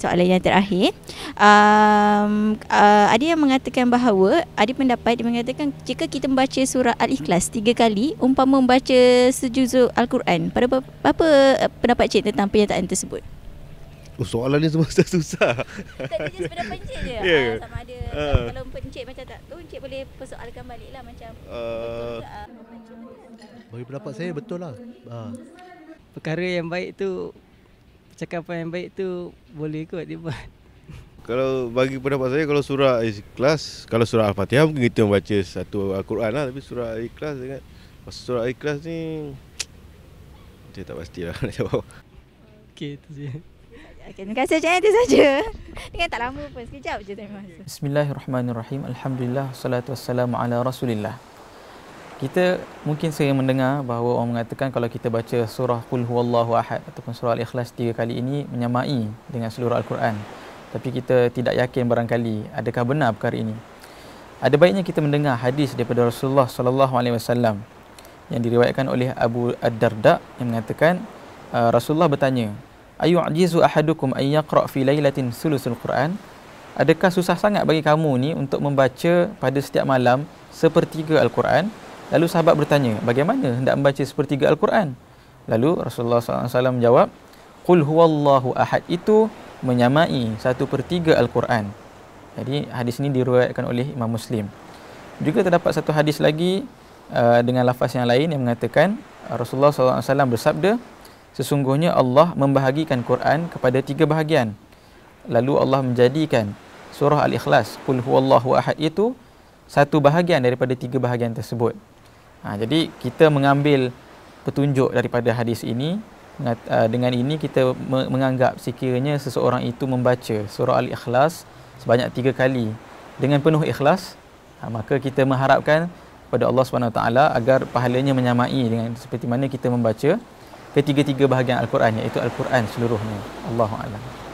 soalan yang terakhir. Um, uh, ada yang mengatakan bahawa ada pendapat dia mengatakan jika kita membaca surah Al-Ikhlas tiga kali umpama membaca sejuzuk Al-Quran. Pada apa, apa uh, pendapat cik tentang penyataan tersebut? Oh, soalan ni semua susah. Tak ada sebenarnya pencik je. Yeah. Ya. Uh, sama ada uh. kalau pencik macam tak tu encik boleh persoalkan baliklah macam uh. Ah. betul uh, ah. bagi pendapat saya betul lah. Uh. Perkara yang baik tu cakapan yang baik tu boleh kot dibuat. Kalau bagi pendapat saya kalau surah ikhlas, kalau surah al-Fatihah mungkin kita membaca satu al-Quran lah tapi surah ikhlas dengan pas surah ikhlas ni saya tak pastilah nak Okay, Okey tu je. terima kasih Cik itu saja. Dengan tak lama pun, sekejap je terima kasih. Bismillahirrahmanirrahim. Alhamdulillah. Salatu wassalamu ala rasulillah kita mungkin sering mendengar bahawa orang mengatakan kalau kita baca surah Qul Huwallahu Ahad ataupun surah Al-Ikhlas tiga kali ini menyamai dengan seluruh Al-Quran. Tapi kita tidak yakin barangkali adakah benar perkara ini. Ada baiknya kita mendengar hadis daripada Rasulullah sallallahu alaihi wasallam yang diriwayatkan oleh Abu Ad-Darda yang mengatakan ah, Rasulullah bertanya, "Ayu'jizu ahadukum an yaqra' fi lailatin sulusul Quran?" Adakah susah sangat bagi kamu ni untuk membaca pada setiap malam sepertiga Al-Quran? Lalu sahabat bertanya, bagaimana hendak membaca sepertiga Al-Quran? Lalu Rasulullah SAW menjawab, Qul huwallahu ahad itu menyamai satu per tiga Al-Quran. Jadi hadis ini diruatkan oleh Imam Muslim. Juga terdapat satu hadis lagi uh, dengan lafaz yang lain yang mengatakan Rasulullah SAW bersabda, Sesungguhnya Allah membahagikan Quran kepada tiga bahagian. Lalu Allah menjadikan surah Al-Ikhlas, Qul huwallahu ahad itu satu bahagian daripada tiga bahagian tersebut. Ha, jadi kita mengambil petunjuk daripada hadis ini uh, dengan ini kita menganggap sekiranya seseorang itu membaca surah al-ikhlas sebanyak tiga kali dengan penuh ikhlas ha, maka kita mengharapkan kepada Allah Subhanahu taala agar pahalanya menyamai dengan seperti mana kita membaca ketiga-tiga bahagian al-Quran iaitu al-Quran seluruhnya Allahu a'lam